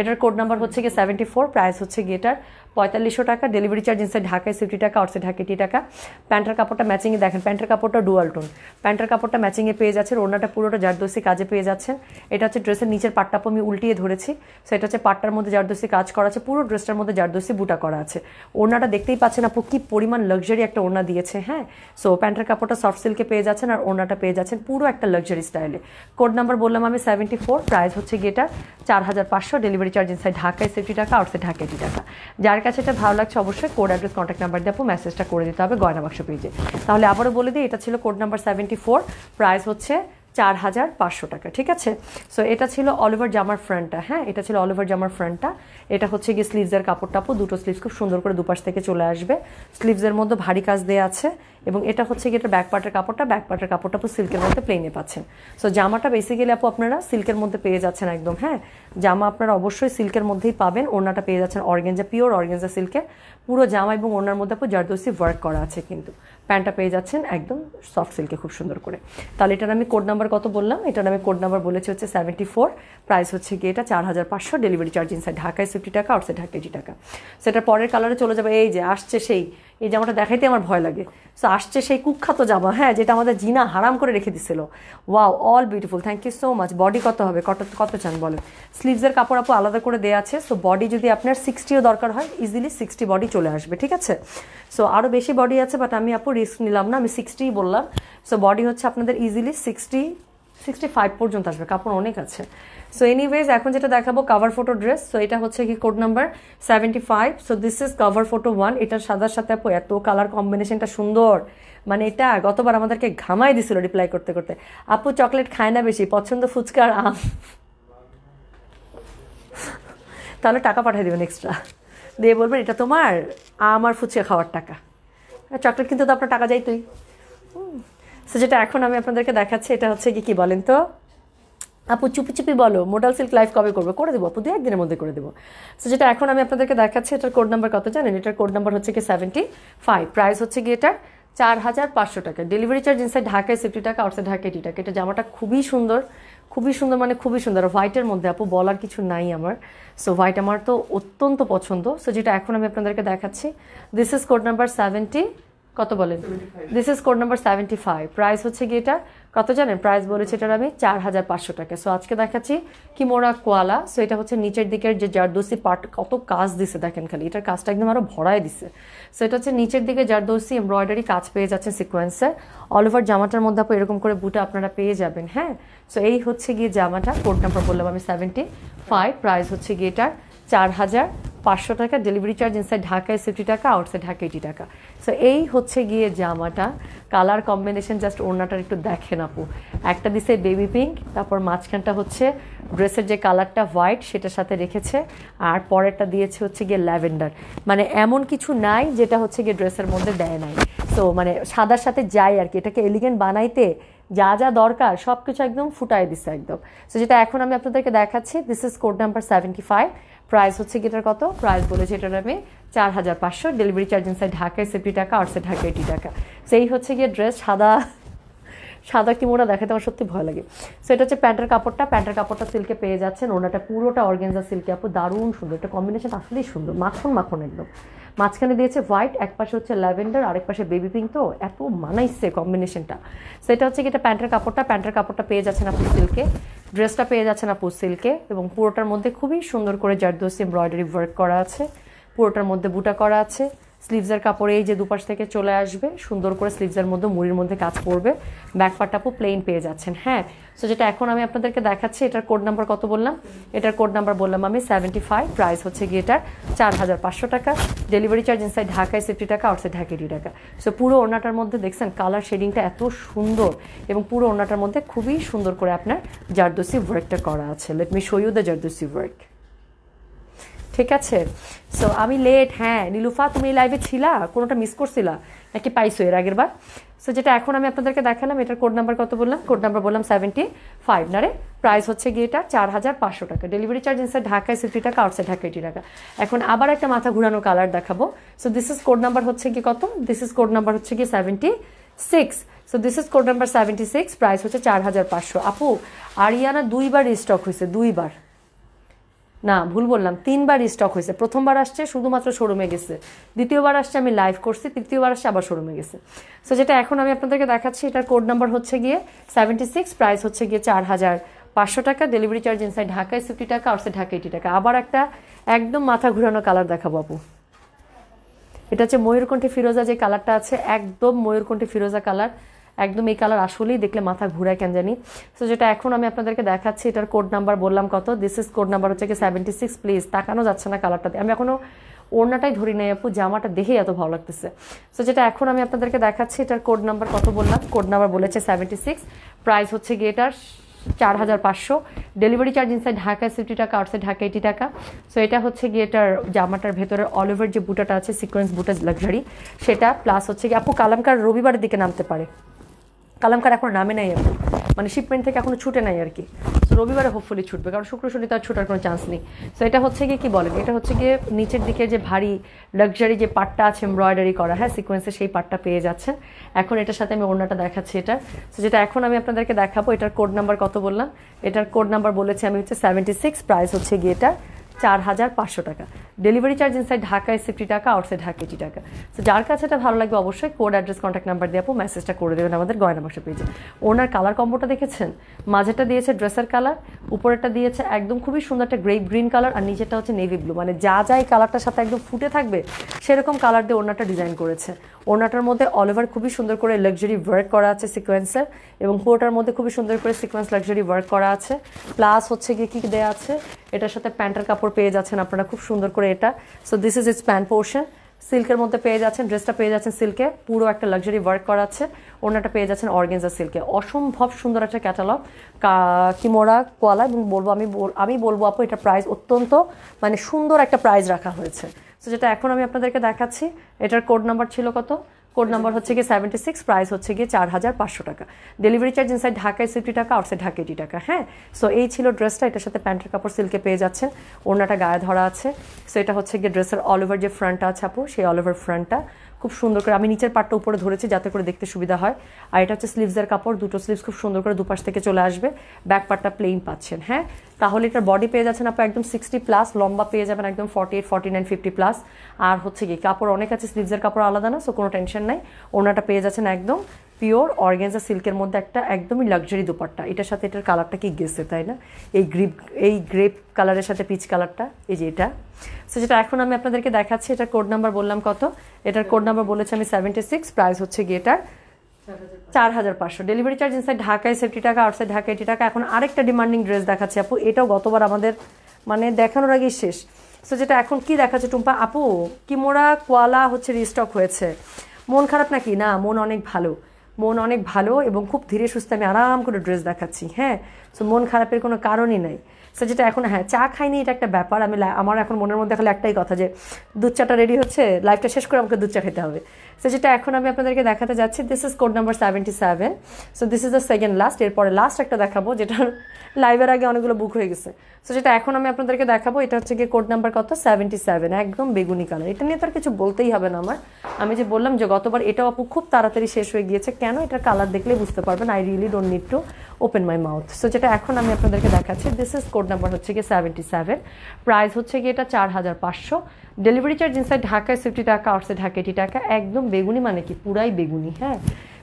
এটার কোড নাম্বার হচ্ছে গিয়ে সেভেন্টি ফোর প্রাইস হচ্ছে গিয়ে এটার পঁয়তাল্লিশশো টাকা ডেলিভারি চার্জ ইনসাইড ঢাকায় সিফটি টাকা আউটসাইড ঢাকা এটি টাকা প্যান্টের কাপড়টা ম্যাচিংয়ে দেখেন প্যান্টের কাপড়টা ডুয়াল টোন প্যান্টের কাপড়টা ম্যাচিংয়ে পেয়ে যাচ্ছে ওড়নাটা পুরোটা জারদোসি কাজে পেয়ে যাচ্ছেন এটা হচ্ছে ড্রেসের নিচের পাটটা আমি উল্টিয়ে ধরেছি সো এটা হচ্ছে পাটটার মধ্যে জারদোসি কাজ করা আছে পুরো ড্রেসটার মধ্যে জারদোসি বুটা করা আছে ওড়নাটা দেখতেই পাচ্ছেন আপু কী পরিমাণ লাক্সারি একটা ওড়না দিয়েছে হ্যাঁ সো প্যান্টের কাপড়টা সফট সিল্কে পেয়ে যাচ্ছেন আর ওড়নাটা পেয়ে যাচ্ছেন পুরো একটা লাক্সারি স্টাইলে কোড নাম্বার বললাম আমি সেভেন্টি ফোর প্রাইস হচ্ছে গিয়ে এটা চার হাজার পাঁচশো ডেলিভারি চার্জ ইনসাইড ঢাকায় সেফটি টাকা আউটসাইড ঢাকায় এটি টাকা যার কাছে এটা ভালো লাগছে অবশ্যই কোড অ্যাড্রেস কন্ট্যাক্ট নাম্বার দিয়ে আপনি মেসেজটা করে দিতে হবে গয়না বাক্স পেজে তাহলে আবারও বলে দিই এটা ছিল code number seventy four price হচ্ছে চার হাজার পাঁচশো টাকা ঠিক আছে সো এটা ছিল অল ওভার জামার ফ্রন্টটা হ্যাঁ এটা ছিল অল ওভার জামার ফ্রন্টটা এটা হচ্ছে গিয়ে স্লিভসের কাপড় টাপড় দুটো স্লিভস খুব সুন্দর করে দুপাশ থেকে চলে আসবে স্লিভসের মধ্যে ভারী কাজ দেওয়া আছে এবং এটা হচ্ছে গিয়ে এটা ব্যাক পার্টের কাপড়টা ব্যাক পার্টের কাপড়টা আপু সিল্কের মধ্যে প্লেনে পাচ্ছেন সো জামাটা বেসিক্যালি আপু আপনারা সিল্কের মধ্যে পেয়ে যাচ্ছেন একদম হ্যাঁ জামা আপনারা অবশ্যই সিল্কের মধ্যেই পাবেন ওনাটা পেয়ে যাচ্ছেন অর্গেঞ্জা পিওর অর্গেঞ্জা সিল্কের পুরো জামা এবং ওনার মধ্যে আপু জারদোসি ওয়ার্ক করা আছে কিন্তু প্যান্টটা পেয়ে যাচ্ছেন একদম সফট সিল্কে খুব সুন্দর করে তাহলে এটার আমি কোড নাম্বার কত বললাম এটার আমি কোড নাম্বার বলেছি হচ্ছে সেভেন্টি ফোর প্রাইস হচ্ছে গিয়ে এটা চার হাজার পাঁচশো ডেলিভারি চার্জ ইনসাইড ঢাকায় ফিফটি টাকা আউটসাইড ঢাকা এইটি টাকা সেটা পরের কালারে চলে যাবে এই যে আসছে সেই এই জামাটা দেখাইতে আমার ভয় লাগে সো আসছে সেই কুখ্যাত জামা হ্যাঁ যেটা আমাদের জিনা হারাম করে রেখে দিছিল wow all beautiful thank you so much body কত হবে কত কত চান বলেন স্লিভসের কাপড় আপু আলাদা করে দেওয়া আছে সো বডি যদি আপনার সিক্সটিও দরকার হয় ইজিলি সিক্সটি বডি চলে আসবে ঠিক আছে সো আরও বেশি বডি আছে বাট আমি আপু রিস্ক নিলাম না আমি সিক্সটিই বললাম সো বডি হচ্ছে আপনাদের ইজিলি সিক্সটি সিক্সটি ফাইভ পর্যন্ত আসবে কাপড় অনেক আছে সো এনিওয়েজ এখন যেটা দেখাবো কাভার ফটো ড্রেস সো এটা হচ্ছে কি code number seventy five so this is cover photo one এটার সাদার সাথে আপু এত কালার কম্বিনেশনটা সুন্দর মানে এটা গতবার আমাদেরকে ঘামাই দিছিল রিপ্লাই করতে করতে আপু চকলেট খায় না বেশি পছন্দ ফুচকার আম তাহলে টাকা পাঠিয়ে দেবেন এক্সট্রা দিয়ে বলবেন এটা তোমার আমার ফুচকা খাওয়ার টাকা চকলেট কিন্তু তো আপনার টাকা যাইতোই সো যেটা এখন আমি আপনাদেরকে দেখাচ্ছি এটা হচ্ছে কি কি বলেন তো আপু চুপি চুপি বলো মোডাল সিল্ক লাইভ কবে করবো করে দেবো আপু দু একদিনের মধ্যে করে দেবো সো যেটা এখন আমি আপনাদেরকে দেখাচ্ছি এটার কোড নাম্বার কত জানেন এটার কোড নাম্বার হচ্ছে কি সেভেন্টি ফাইভ প্রাইস হচ্ছে কি এটার চার হাজার পাঁচশো টাকা ডেলিভারি চার্জ ইনসাইড ঢাকায় সিফটি টাকা আউটসাইড ঢাকায় এটি টাকা এটা জামাটা খুবই সুন্দর খুবই সুন্দর মানে খুবই সুন্দর হোয়াইটের মধ্যে আপু বলার কিছু নাই আমার সো হোয়াইট আমার তো অত্যন্ত পছন্দ সো যেটা এখন আমি আপনাদেরকে দেখাচ্ছি this is code number seventy কত বলেন this is code number seventy five price হচ্ছে গিয়ে এটা কত জানেন প্রাইস বলেছে এটার আমি চার হাজার পাঁচশো টাকা সো আজকে দেখাচ্ছি কিমোরা কোয়ালা সো এটা হচ্ছে নিচের দিকের যে জারদোসি পার্ট কত কাজ দিছে দেখেন খালি এটার কাজটা একদম আরও ভরায় দিছে সো এটা হচ্ছে নিচের দিকে জারদোসি এমব্রয়ডারি কাজ পেয়ে যাচ্ছেন সিকোয়েন্সে অল ওভার জামাটার মধ্যে আপনি এরকম করে বুটা আপনারা পেয়ে যাবেন হ্যাঁ সো এই হচ্ছে গিয়ে জামাটা কোড নাম্বার বললাম আমি সেভেন্টি ফাইভ প্রাইস হচ্ছে গিয়ে এটার চার হাজার পাঁচশো টাকা ডেলিভারি চার্জ ইনসাইড ঢাকায় সিফটি টাকা আউটসাইড ঢাকা এইটি টাকা সো এই হচ্ছে গিয়ে জামাটা কালার কম্বিনেশন জাস্ট ওড়নাটার একটু দেখেন আপু একটা দিছে বেবি পিঙ্ক তারপর মাঝখানটা হচ্ছে ড্রেসের যে কালারটা হোয়াইট সেটার সাথে রেখেছে আর পরেরটা দিয়েছে হচ্ছে গিয়ে ল্যাভেন্ডার মানে এমন কিছু নাই যেটা হচ্ছে গিয়ে ড্রেসের মধ্যে দেয় নাই তো মানে সাদার সাথে যায় আর কি এটাকে এলিগেন্ট বানাইতে যা যা দরকার সব কিছু একদম ফুটায় দিচ্ছে একদম সো যেটা এখন আমি আপনাদেরকে দেখাচ্ছি this is code number seventy five price হচ্ছে গিটার কত প্রাইস বলেছে এটার আমি চার হাজার পাঁচশো ডেলিভারি চার্জ ইনসাইড ঢাকায় সেফটি টাকা আর সে ঢাকায় এটি টাকা সেই হচ্ছে গিয়ে ড্রেস সাদা সাদা কিমোনা দেখাতে আমার সত্যি ভয় লাগে সো এটা হচ্ছে প্যান্টের কাপড়টা প্যান্টের কাপড়টা সিল্কে পেয়ে যাচ্ছেন ওনাটা পুরোটা অর্গেনজা সিল্কে আপু দারুণ সুন্দর একটা কম্বিনেশন আসলেই সুন্দর মাখন মাখন একদম মাঝখানে দিয়েছে হোয়াইট এক পাশে হচ্ছে ল্যাভেন্ডার আরেক পাশে বেবি পিঙ্ক তো এত মানাইছে কম্বিনেশনটা সেটা হচ্ছে কি এটা প্যান্টের কাপড়টা প্যান্টের কাপড়টা পেয়ে যাচ্ছেন আপু সিল্কে ড্রেসটা পেয়ে যাচ্ছেন আপু সিল্কে এবং পুরোটার মধ্যে খুবই সুন্দর করে জার্দোসি এমব্রয়ডারি ওয়ার্ক করা আছে পুরোটার মধ্যে বুটা করা আছে স্লিভসের কাপড়ে এই যে দুপাশ থেকে চলে আসবে সুন্দর করে স্লিভসের মধ্যে মুড়ির মধ্যে কাজ করবে ব্যাকপারটা প্লেন পেয়ে যাচ্ছেন হ্যাঁ সো যেটা এখন আমি আপনাদেরকে দেখাচ্ছি এটার কোড নাম্বার কত বললাম এটার কোড নাম্বার বললাম আমি সেভেন্টি ফাইভ প্রাইস হচ্ছে গিয়ে এটার চার হাজার পাঁচশো টাকা ডেলিভারি চার্জ ইনসাইড ঢাকায় সেফটি টাকা আউটসাইড ঢাকা এটি টাকা সো পুরো ওনাটার মধ্যে দেখছেন কালার শেডিংটা এত সুন্দর এবং পুরো ওনাটার মধ্যে খুবই সুন্দর করে আপনার জারদোসি ওয়ার্কটা করা আছে let me show you the zardozi work ঠিক আছে সো আমি লেট হ্যাঁ নীলুফা তুমি এই লাইভে ছিলা কোনোটা মিস করছিলা নাকি পাইছো এর আগের বার সো যেটা এখন আমি আপনাদেরকে দেখালাম এটার কোড নাম্বার কত বললাম কোড নাম্বার বললাম সেভেন্টি ফাইভ নারে প্রাইস হচ্ছে গিয়ে এটা চার হাজার পাঁচশো টাকা ডেলিভারি চার্জ ইনসাইড ঢাকায় সিফটি টাকা আউটসাইড ঢাকা এইটি টাকা এখন আবার একটা মাথা ঘুরানো কালার দেখাবো so this is code number হচ্ছে কি কত দিস ইজ কোড নাম্বার হচ্ছে কি seventy six so this is code number seventy six price হচ্ছে চার হাজার পাঁচশো আপু আরিয়ানা দুইবার স্টক হয়েছে দুইবার না ভুল বললাম তিনবার স্টক হয়েছে প্রথমবার আসছে শুধুমাত্র শোরুমে গেছে দ্বিতীয়বার আসছে আমি লাইভ করছি তৃতীয়বার আসছে আবার শোরুমে গেছে সো যেটা এখন আমি আপনাদেরকে দেখাচ্ছি এটার কোড নাম্বার হচ্ছে গিয়ে সেভেন্টি সিক্স প্রাইস হচ্ছে গিয়ে চার হাজার পাঁচশো টাকা ডেলিভারি চার্জ ইনসাইড ঢাকায় সিফটি টাকা আউটসাইড ঢাকা এইটি টাকা আবার একটা একদম মাথা ঘুরানো কালার দেখাবো আপু এটা হচ্ছে ময়ূরকণ্ঠে ফিরোজা যে কালারটা আছে একদম ময়ূরকণ্ঠে ফিরোজা কালার একদম এই কালার আসলেই দেখলে মাথা ঘুরায় কেন জানি সো যেটা এখন আমি আপনাদেরকে দেখাচ্ছি এটার কোড নাম্বার বললাম কত দিস ইজ কোড নাম্বার হচ্ছে কি সেভেন্টি সিক্স প্লিজ তাকানো যাচ্ছে না কালারটাতে আমি এখনও ওড়নাটাই ধরি নাই আপু জামাটা দেখে এত ভালো লাগতেছে সো যেটা এখন আমি আপনাদেরকে দেখাচ্ছি এটার কোড নাম্বার কত বললাম কোড নাম্বার বলেছে সেভেন্টি সিক্স প্রাইস হচ্ছে গিয়ে এটার চার হাজার পাঁচশো ডেলিভারি চার্জ ইনসাইড ঢাকায় সিফটি টাকা আউটসাইড ঢাকা এইটি টাকা সো এটা হচ্ছে গিয়ে এটার জামাটার ভেতরে অল ওভার যে বুটাটা আছে সিকোয়েন্স বুটা লাক্সারি সেটা প্লাস হচ্ছে গিয়ে আপু কালামকার রবিবারের দিকে নামতে পারে কালামকার এখন নামে নাই আর মানে শিপমেন্ট থেকে এখনও ছুটে নাই আর কি সো রবিবারে হোপফুলি ছুটবে কারণ শুক্র শনি তার ছুটার কোনো চান্স নেই সো এটা হচ্ছে গিয়ে কী বলেন এটা হচ্ছে গিয়ে নিচের দিকে যে ভারী লাক্সারি যে পাটটা আছে এমব্রয়ডারি করা হ্যাঁ সিকোয়েন্সে সেই পাটটা পেয়ে যাচ্ছেন এখন এটার সাথে আমি ওড়নাটা দেখাচ্ছি এটা সো যেটা এখন আমি আপনাদেরকে দেখাবো এটার কোড নাম্বার কত বললাম এটার কোড নাম্বার বলেছি আমি হচ্ছে সেভেন্টি সিক্স প্রাইস হচ্ছে গিয়ে এটা চার হাজার পাঁচশো টাকা ডেলিভারি চার্জ ইনসাইড ঢাকায় সিফটি টাকা আউটসাইড ঢাকা এটি টাকা সো যার কাছে এটা ভালো লাগবে অবশ্যই কোড অ্যাড্রেস কন্ট্যাক্ট নাম্বার দিয়ে আপু মেসেজটা করে দেবেন আমাদের গয়না বাক্সা পেজে ওনার কালার কম্বোটা দেখেছেন মাঝেটা দিয়েছে ড্রেসের কালার উপরেটা দিয়েছে একদম খুবই সুন্দর একটা গ্রেপ গ্রিন কালার আর নিচেটা হচ্ছে নেভি ব্লু মানে যা যা এই কালারটার সাথে একদম ফুটে থাকবে সেরকম কালার দিয়ে ওনারটা ডিজাইন করেছে ওনাটার মধ্যে অল ওভার খুবই সুন্দর করে লাক্সারি ওয়ার্ক করা আছে সিকোয়েন্সে এবং পুরোটার মধ্যে খুবই সুন্দর করে সিকোয়েন্স লাক্সারি ওয়ার্ক করা আছে প্লাস হচ্ছে গিয়ে কী দেওয়া আছে এটার সাথে প্যান্টের কাপড় পেয়ে যাচ্ছেন আপনারা খুব সুন্দর করে এটা so this is is pant portion সিল্কের মধ্যে পেয়ে যাচ্ছেন ড্রেসটা পেয়ে যাচ্ছেন সিল্কে পুরো একটা লাক্সারি ওয়ার্ক করা আছে ওনাটা পেয়ে যাচ্ছেন অর্গেনজা সিল্কে অসম্ভব সুন্দর একটা ক্যাটালগ কিমোরা কোয়ালা এবং বলবো আমি আমি বলবো আপু এটা প্রাইস অত্যন্ত মানে সুন্দর একটা প্রাইস রাখা হয়েছে যেটা এখন আমি আপনাদেরকে দেখাচ্ছি এটার কোড নাম্বার ছিল কত কোড নাম্বার হচ্ছে গিয়ে সেভেন্টি সিক্স প্রাইস হচ্ছে গিয়ে চার হাজার পাঁচশো টাকা ডেলিভারি চার্জ ইনসাইড ঢাকায় সিফটি টাকা আউটসাইড ঢাকা এটি টাকা হ্যাঁ সো এই ছিল ড্রেসটা এটার সাথে প্যান্টের কাপড় সিল্কে পেয়ে যাচ্ছেন ওড়নাটা গায়ে ধরা আছে সো এটা হচ্ছে গিয়ে ড্রেসের অল ওভার যে ফ্রন্টটা আছে আপু সেই অল ওভার ফ্রন্টটা খুব সুন্দর করে আমি নিচের পাটটা উপরে ধরেছি যাতে করে দেখতে সুবিধা হয় আর এটা হচ্ছে স্লিভসের কাপড় দুটো স্লিভস খুব সুন্দর করে দুপাশ থেকে চলে আসবে ব্যাক পার্টটা প্লেন পাচ্ছেন হ্যাঁ তাহলে এটার বডি পেয়ে যাচ্ছেন আপনার একদম সিক্সটি প্লাস লম্বা পেয়ে যাবেন একদম forty eight forty nine fifty plus আর হচ্ছে কি কাপড় অনেক আছে স্লিভসের কাপড় আলাদা না সো কোনো টেনশন নাই ওনাটা পেয়ে যাচ্ছেন একদম পিওর অর্গেন্সা সিল্কের মধ্যে একটা একদমই লাক্সারি দুপাট্টা এটার সাথে এটার কালারটা কি গেছে তাই না এই গ্রিপ এই গ্রেপ কালারের সাথে পিচ কালারটা এই যে এটা সো যেটা এখন আমি আপনাদেরকে দেখাচ্ছি এটার কোড নাম্বার বললাম কত এটার কোড নাম্বার বলেছি আমি সেভেন্টি সিক্স প্রাইস হচ্ছে গিয়ে এটার চার হাজার পাঁচশো ডেলিভারি চার্জ ইনসাইড ঢাকায় সেফটি টাকা আউটসাইড ঢাকা এটি টাকা এখন আরেকটা ডিমান্ডিং ড্রেস দেখাচ্ছি আপু এটাও গতবার আমাদের মানে দেখানোর আগেই শেষ সো যেটা এখন কি দেখাচ্ছে টুম্পা আপু কি মোরা কোয়ালা হচ্ছে রিস্টক হয়েছে মন খারাপ নাকি না মন অনেক ভালো মন অনেক ভালো এবং খুব ধীরে সুস্থে আমি আরাম করে ড্রেস দেখাচ্ছি হ্যাঁ সো মন খারাপের কোনো কারণই নাই সো যেটা এখন হ্যাঁ চা খাইনি এটা একটা ব্যাপার আমি আমার এখন মনের মধ্যে এখন একটাই কথা যে দুধ চাটা রেডি হচ্ছে লাইফটা শেষ করে আমাকে দুধ চা খেতে হবে সো যেটা এখন আমি আপনাদেরকে দেখাতে যাচ্ছি this is code number seventy seven so this is the second last এরপরে লাস্ট একটা দেখাবো যেটা লাইভের আগে অনেকগুলো বুক হয়ে গেছে সো যেটা এখন আমি আপনাদেরকে দেখাবো এটা হচ্ছে গিয়ে কোড নাম্বার কত সেভেন্টি সেভেন একদম বেগুনি কালার এটা নিয়ে তো আর কিছু বলতেই হবে না আমার আমি যে বললাম যে গতবার এটাও আপু খুব তাড়াতাড়ি শেষ হয়ে গিয়েছে কেন এটার কালার দেখলে বুঝতে পারবেন I really don't need to open my mouth so যেটা এখন আমি আপনাদেরকে দেখাচ্ছি দিস ইজ কোড নাম্বার হচ্ছে গিয়ে সেভেন্টি সেভেন প্রাইস হচ্ছে গিয়ে এটা চার হাজার পাঁচশো ডেলিভারি চার্জ ইনসাইড ঢাকায় ফিফটি টাকা আউটসাইড ঢাকা এটি টাকা একদম বেগুনি মানে কি পুরাই বেগুনি হ্যাঁ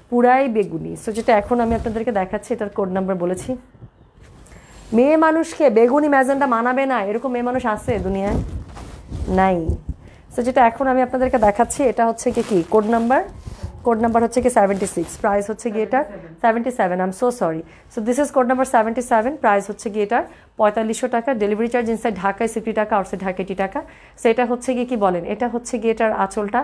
পুরাই বেগুনি সো যেটা এখন আমি আপনাদেরকে দেখাচ্ছি এটার কোড নাম্বার বলেছি মেয়ে মানুষকে বেগুনি ম্যাজেন্ডা মানাবে না এরকম মেয়ে মানুষ আছে দুনিয়ায় নাই সো যেটা এখন আমি আপনাদেরকে দেখাচ্ছি এটা হচ্ছে কি কি কোড নাম্বার কোড নাম্বার হচ্ছে কি সেভেন্টি সিক্স প্রাইস হচ্ছে কি এটার seventy seven um so sorry so this is code number seventy seven price হচ্ছে কি এটার পঁয়তাল্লিশশো টাকা ডেলিভারি চার্জ ইনসাইড ঢাকায় সিফটি টাকা আউটসাইড ঢাকা এটি টাকা সো এটা হচ্ছে গিয়ে কি বলেন এটা হচ্ছে গিয়ে এটার আঁচলটা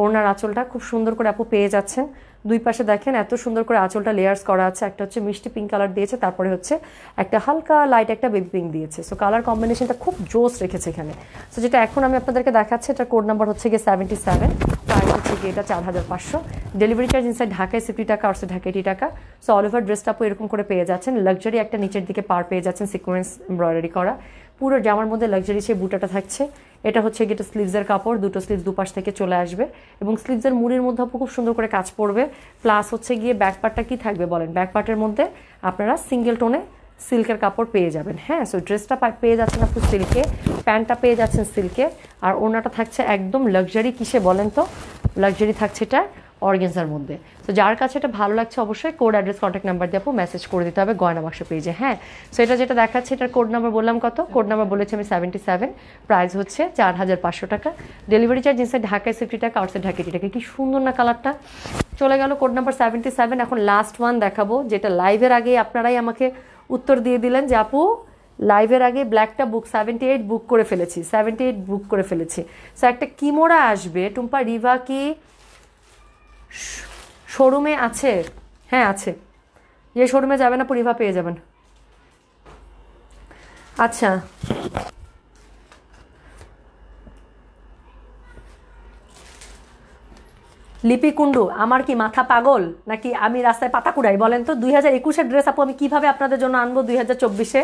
ওড়নার আঁচলটা খুব সুন্দর করে আপু পেয়ে যাচ্ছেন দুই পাশে দেখেন এত সুন্দর করে আঁচলটা লেয়ার্স করা আছে একটা হচ্ছে মিষ্টি পিঙ্ক কালার দিয়েছে তারপরে হচ্ছে একটা হালকা লাইট একটা বেবি পিঙ্ক দিয়েছে সো কালার কম্বিনেশনটা খুব জোস রেখেছে এখানে সো যেটা এখন আমি আপনাদেরকে দেখাচ্ছি এটা কোড নাম্বার হচ্ছে গিয়ে সেভেন্টি সেভেন হচ্ছে কি এটা চার হাজার পাঁচশো ডেলিভারি চার্জ ইনসাইড ঢাকায় সিফটি টাকা আটশো ঢাকা এটি টাকা সো অল ওভার ড্রেসটা এরকম করে পেয়ে যাচ্ছেন লাক্সারি একটা নিচের দিকে পার পেয়ে যাচ্ছেন সিকোয়েন্স এমব্রয়ডারি করা পুরো জামার মধ্যে লাক্সারি সেই বুটাটা থাকছে এটা হচ্ছে গিয়ে এটা স্লিভসের কাপড় দুটো স্লিভস দুপাশ থেকে চলে আসবে এবং স্লিভসের মুড়ির মধ্যে খুব সুন্দর করে কাজ পড়বে প্লাস হচ্ছে গিয়ে ব্যাকপার্টটা কি থাকবে বলেন ব্যাকপার্টের মধ্যে আপনারা সিঙ্গেল টোনে সিল্কের কাপড় পেয়ে যাবেন হ্যাঁ সো ড্রেসটা পেয়ে যাচ্ছেন আপনি সিল্কে প্যান্টটা পেয়ে যাচ্ছেন সিল্কে আর ওনাটা থাকছে একদম লাক্সারি কিসে বলেন তো লাক্সারি থাকছে এটা অর্গেন্সার মধ্যে তো যার কাছে এটা ভালো লাগছে অবশ্যই কোড অ্যাড্রেস কন্ট্যাক্ট নাম্বার দিয়ে আপু মেসেজ করে দিতে হবে গয়না বাক্স পেজে হ্যাঁ সো এটা যেটা দেখাচ্ছে এটার কোড নাম্বার বললাম কত কোড নাম্বার বলেছি আমি সেভেন্টি সেভেন প্রাইস হচ্ছে চার হাজার পাঁচশো টাকা ডেলিভারি চার্জ ইনসাইড ঢাকায় সিফটি টাকা আউটসাইড ঢাকায় টাকা কি সুন্দর না কালারটা চলে গেল কোড নাম্বার সেভেন্টি সেভেন এখন লাস্ট ওয়ান দেখাবো যেটা লাইভের আগে আপনারাই আমাকে উত্তর দিয়ে দিলেন যে আপু লাইভের আগে ব্ল্যাকটা বুক সেভেন্টি এইট বুক করে ফেলেছি সেভেন্টি এইট বুক করে ফেলেছি সো একটা কিমোরা আসবে টুম্পা রিভা কি শোরুমে আছে হ্যাঁ আছে যে শোরুমে যাবে না পরিভা পেয়ে যাবেন আচ্ছা লিপিকুণ্ডু আমার কি মাথা পাগল নাকি আমি রাস্তায় পাতা কুড়াই বলেন তো দুই হাজার একুশের ড্রেস আপু আমি কীভাবে আপনাদের জন্য আনবো দুই হাজার চব্বিশে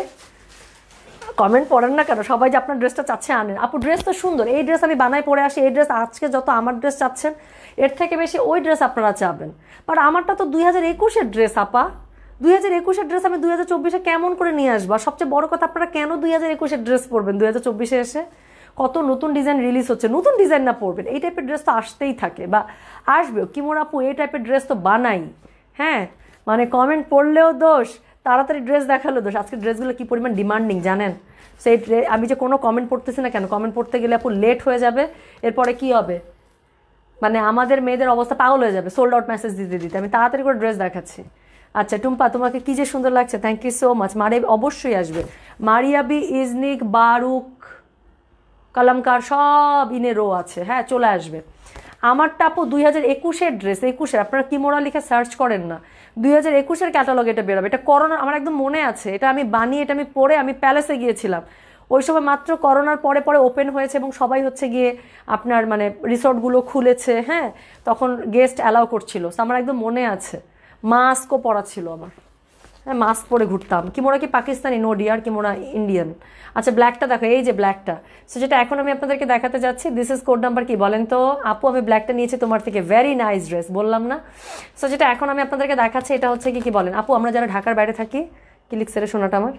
কমেন্ট পড়েন না কেন সবাই যে আপনার ড্রেসটা চাচ্ছে আনেন আপু ড্রেস তো সুন্দর এই ড্রেস আমি বানায় পরে আসি এই ড্রেস আজকে যত আমার ড্রেস চাচ্ছেন এর থেকে বেশি ওই ড্রেস আপনারা চাবেন বাট আমারটা তো দুই হাজার একুশের ড্রেস আপা দুই হাজার একুশের ড্রেস আমি দুই হাজার চব্বিশে কেমন করে নিয়ে আসবো সবচেয়ে বড় কথা আপনারা কেন দুই হাজার একুশের ড্রেস পরবেন দুই হাজার চব্বিশে এসে কত নতুন ডিজাইন রিলিজ হচ্ছে নতুন ডিজাইন না পরবেন এই টাইপের ড্রেস তো আসতেই থাকে বা আসবেও কিমোর আপু এই টাইপের ড্রেস তো বানাই হ্যাঁ মানে কমেন্ট পড়লেও দোষ তাড়াতাড়ি ড্রেস দেখালো দোষ আজকে ড্রেসগুলো কী পরিমাণ ডিমান্ডিং জানেন সেই আমি যে কোনো কমেন্ট পড়তেছি না কেন কমেন্ট পড়তে গেলে আপু লেট হয়ে যাবে এরপরে কি হবে মানে আমাদের মেয়েদের অবস্থা পাগল হয়ে যাবে সোল্ড আউট মেসেজ দিতে দিতে আমি তাড়াতাড়ি করে ড্রেস দেখাচ্ছি আচ্ছা টুম্পা তোমাকে কী যে সুন্দর লাগছে থ্যাংক ইউ সো মাচ মারে অবশ্যই আসবে মারিয়াবি ইজনিক বারুক কলমকার সব ইনে রো আছে হ্যাঁ চলে আসবে আমারটা আপু দুই হাজার একুশের ড্রেস একুশের আপনারা কি মোড়া লিখে সার্চ করেন না দুই হাজার একুশের ক্যাটালগ এটা বেরোবে এটা করোনা আমার একদম মনে আছে এটা আমি বানিয়ে এটা আমি পরে আমি প্যালেসে গিয়েছিলাম ওই সময় মাত্র করোনার পরে পরে ওপেন হয়েছে এবং সবাই হচ্ছে গিয়ে আপনার মানে রিসর্টগুলো খুলেছে হ্যাঁ তখন গেস্ট অ্যালাউ করছিল আমার একদম মনে আছে মাস্কও পরা ছিল আমার মাস্ক হ্যাঁ, পরে ঘুরতাম কিমোরা কি Pakistani no dear Kimora Indian আচ্ছা ব্ল্যাকটা দেখো এই যে ব্ল্যাকটা সো যেটা এখন আমি আপনাদেরকে দেখাতে যাচ্ছি দিস ইজ কোড নাম্বার কি বলেন তো আপু আমি ব্ল্যাকটা নিয়েছি তোমার থেকে ভেরি নাইস ড্রেস বললাম না সো যেটা এখন আমি আপনাদেরকে দেখাচ্ছি এটা হচ্ছে কি কি বলেন আপু আমরা যারা ঢাকার বাইরে থাকি কি লিখছে রে শোনাটা আমার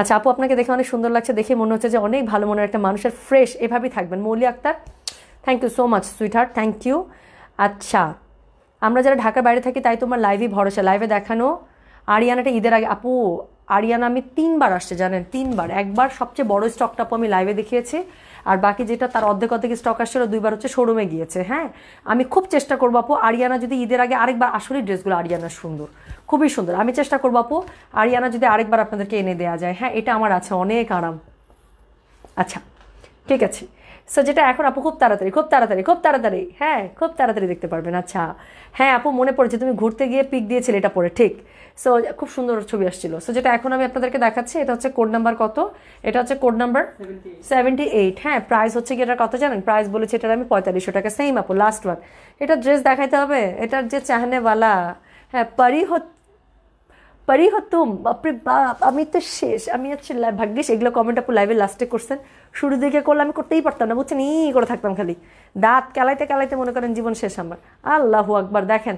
আচ্ছা আপু আপনাকে দেখে অনেক সুন্দর লাগছে দেখে মনে হচ্ছে যে অনেক ভালো মনের একটা মানুষের ফ্রেশ এভাবেই থাকবেন Mouli Akter thank you so much sweetheart thank you আচ্ছা আমরা যারা ঢাকার বাইরে থাকি তাই তোমার লাইভই ভরসা লাইভে দেখানো আরিয়ানাটা ঈদের আগে আপু আরিয়ানা আমি তিনবার আসছে জানেন তিনবার একবার সবচেয়ে বড় স্টকটা আপু আমি লাইভে দেখিয়েছি আর বাকি যেটা তার অর্ধেক অর্ধেক স্টক আসছিল দুইবার হচ্ছে শোরুমে গিয়েছে হ্যাঁ আমি খুব চেষ্টা করবো আপু আরিয়ানা যদি ঈদের আগে আরেকবার আসলেই ড্রেসগুলো আরিয়ানার সুন্দর খুবই সুন্দর আমি চেষ্টা করবো আপু আরিয়ানা যদি আরেকবার আপনাদেরকে এনে দেওয়া যায় হ্যাঁ এটা আমার আছে অনেক আরাম আচ্ছা ঠিক আছে সো যেটা এখন আপু খুব তাড়াতাড়ি খুব তাড়াতাড়ি খুব তাড়াতাড়ি হ্যাঁ খুব তাড়াতাড়ি দেখতে পারবেন আচ্ছা হ্যাঁ আপু মনে পড়েছে তুমি ঘুরতে গিয়ে পিক দিয়েছিলে এটা পরে ঠিক সো খুব সুন্দর ছবি আসছিল সো যেটা এখন আমি আপনাদেরকে দেখাচ্ছি এটা হচ্ছে কোড নাম্বার কত এটা হচ্ছে কোড নাম্বার সেভেন্টি এইট হ্যাঁ প্রাইস হচ্ছে কি এটার কত জানেন প্রাইস বলেছি এটার আমি পঁয়তাল্লিশশো টাকা সেম আপু লাস্ট ওয়ান এটা ড্রেস দেখাইতে হবে এটার যে চাহনেওয়ালা হ্যাঁ পারি হচ্ছে পারি হতুম বাপরে বাপ আমি তো শেষ আমি হচ্ছে ভাগ্যিস এগুলো কমেন্ট আপু লাইভে লাস্টে করছেন শুরু দিকে করলে আমি করতেই পারতাম না বুঝছেন ই করে থাকতাম খালি দাঁত কালাইতে কালাইতে মনে করেন জীবন শেষ আমার আল্লাহু আকবার দেখেন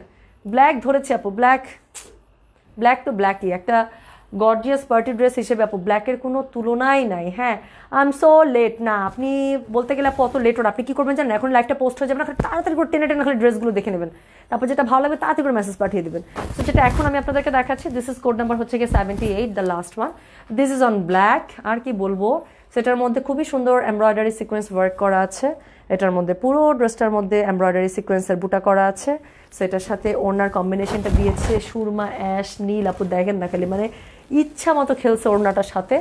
ব্ল্যাক ধরেছে আপু ব্ল্যাক ব্ল্যাক তো ব্ল্যাকই একটা গর্জিয়াস পার্টি ড্রেস হিসেবে আপু ব্ল্যাকের কোনো তুলনাই নাই হ্যাঁ আই এম সো লেট না আপনি বলতে গেলে আপু অত লেট ওর আপনি কী করবেন জানেন এখন লাইফটা পোস্ট হয়ে যাবে না তাড়াতাড়ি করে টেনে টেনে খালি ড্রেসগুলো দেখে নেবেন তারপর যেটা ভালো লাগবে তাড়াতাড়ি করে মেসেজ পাঠিয়ে দেবেন তো যেটা এখন আমি আপনাদেরকে দেখাচ্ছি দিস ইজ কোড নাম্বার হচ্ছে গিয়ে seventy eight the last one this is on black আর কি বলবো সেটার মধ্যে খুবই সুন্দর এমব্রয়ডারি সিকোয়েন্স ওয়ার্ক করা আছে এটার মধ্যে পুরো ড্রেসটার মধ্যে এমব্রয়ডারি সিকোয়েন্সের বুটা করা আছে সেটার সাথে ওনার কম্বিনেশনটা দিয়েছে সুরমা অ্যাশ নীল আপু দেখেন না খালি মানে ইচ্ছা মতো খেলছে ওড়নাটার সাথে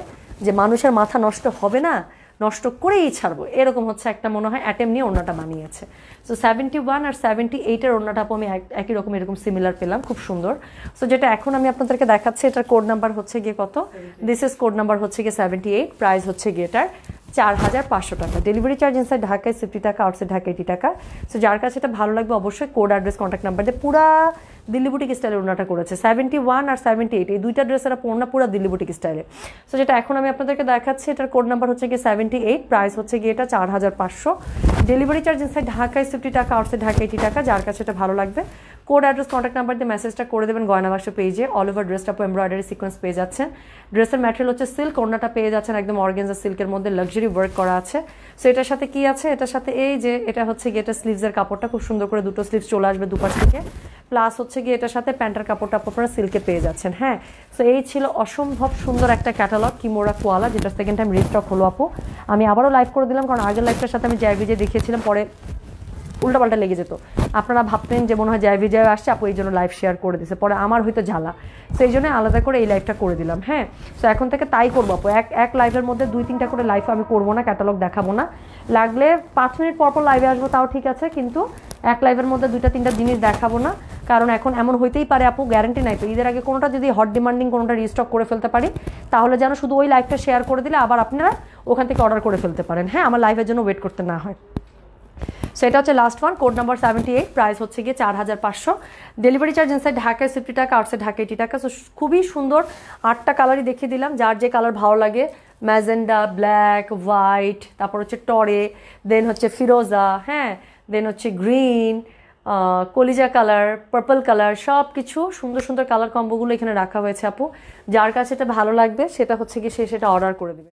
যে মানুষের মাথা নষ্ট হবে না নষ্ট করেই ছাড়বো এরকম হচ্ছে একটা মনে হয় অ্যাটেম নিয়ে ওড়নাটা বানিয়েছে সো সেভেন্টি ওয়ান আর সেভেন্টি এইটের অন্যটাপও আমি একই রকম এরকম সিমিলার পেলাম খুব সুন্দর সো যেটা এখন আমি আপনাদেরকে দেখাচ্ছি এটার কোড নাম্বার হচ্ছে গিয়ে কত দিস ইজ কোড নাম্বার হচ্ছে গিয়ে সেভেন্টি এইট প্রাইস হচ্ছে গিয়ে এটার চার হাজার পাঁচশো টাকা ডেলিভারি চার্জ ইনসাইড ঢাকায় ফিফটি টাকা আউটসাইড ঢাকা এইটি টাকা সো যার কাছে এটা ভালো লাগবে অবশ্যই কোড অ্যাড্রেস কন্ট্যাক্ট নাম্বার দিয়ে পুরা দিল্লি বুটিক স্টাইলে ওনাটা করেছে সেভেন্টি ওয়ান আর সেভেন্টি এইট এই দুইটা ড্রেস এরা পড়না পুরো দিল্লি বুটিক স্টাইলে সো যেটা এখন আমি আপনাদেরকে দেখাচ্ছি এটার কোড নাম্বার হচ্ছে গিয়ে সেভেন্টি এইট প্রাইস হচ্ছে গিয়ে এটা চার হাজার পাঁচশো ডেলিভারি চার্জ ইনসাইড ঢাকায় ফিফটি টাকা আউটসাইড ঢাকা এইটি টাকা যার কাছে এটা ভালো লাগবে কোড অ্যাড্রেস কন্ট্যাক্ট নাম্বার দিয়ে মেসেজটা করে দেবেন গয়না বাক্স পেজে অল ওভার ড্রেসটা এমব্রয়ডারি সিকোয়েন্স পেয়ে যাচ্ছেন ড্রেসের ম্যাটেরিয়াল হচ্ছে সিল্ক অন্যটা পেয়ে যাচ্ছেন একদম অর্গেন্সা সিল্কের মধ্যে লাক্সারি ওয়ার্ক করা আছে সো এটার সাথে কি আছে এটার সাথে এই যে এটা হচ্ছে গিয়ে এটা স্লিভসের কাপড়টা খুব সুন্দর করে দুটো স্লিভস চলে আসবে দুপাশ থেকে প্লাস হচ্ছে গিয়ে এটার সাথে প্যান্টার কাপড়টা আপনারা সিল্কে পেয়ে যাচ্ছেন হ্যাঁ সো এই ছিল অসম্ভব সুন্দর একটা ক্যাটালগ কিমোরা কোয়ালা যেটা সেকেন্ড টাইম রিস্টক হলো আপু আমি আবারও লাইভ করে দিলাম কারণ আগের লাইভটার সাথে আমি জ্যাগবিজে দেখিয়েছিলাম পরে উল্টাপাল্টা লেগে যেত আপনারা ভাবতেন যে মনে হয় জয় বিজয় আসছে আপু এই জন্য লাইভ শেয়ার করে দিছে পরে আমার হয়তো ঝালা সেই জন্য আলাদা করে এই লাইভটা করে দিলাম হ্যাঁ তো এখন থেকে তাই করবো আপু এক এক লাইভের মধ্যে দুই তিনটা করে লাইভ আমি করবো না ক্যাটালগ দেখাবো না লাগলে পাঁচ মিনিট পর পর লাইভে আসবো তাও ঠিক আছে কিন্তু এক লাইভের মধ্যে দুইটা তিনটা জিনিস দেখাবো না কারণ এখন এমন হইতেই পারে আপু গ্যারান্টি নাই তো ঈদের আগে কোনোটা যদি হট ডিমান্ডিং কোনোটা রিস্টক করে ফেলতে পারি তাহলে যেন শুধু ওই লাইভটা শেয়ার করে দিলে আবার আপনারা ওখান থেকে অর্ডার করে ফেলতে পারেন হ্যাঁ আমার লাইভের জন্য ওয়েট করতে না হয় সো এটা হচ্ছে last one code number seventy eight price হচ্ছে গিয়ে চার হাজার পাঁচশো ডেলিভারি চার্জ ইনসাইড ঢাকায় ফিফটি টাকা আউটসাইড ঢাকা এইটি টাকা সো খুবই সুন্দর আটটা কালারই দেখিয়ে দিলাম যার যে কালার ভালো লাগে ম্যাজেন্ডা ব্ল্যাক হোয়াইট তারপর হচ্ছে টরে দেন হচ্ছে ফিরোজা হ্যাঁ দেন হচ্ছে গ্রিন কলিজা কালার পার্পল কালার সব কিছু সুন্দর সুন্দর কালার কম্বোগুলো এখানে রাখা হয়েছে আপু যার কাছে এটা ভালো লাগবে সেটা হচ্ছে গিয়ে সে সেটা অর্ডার করে দেবে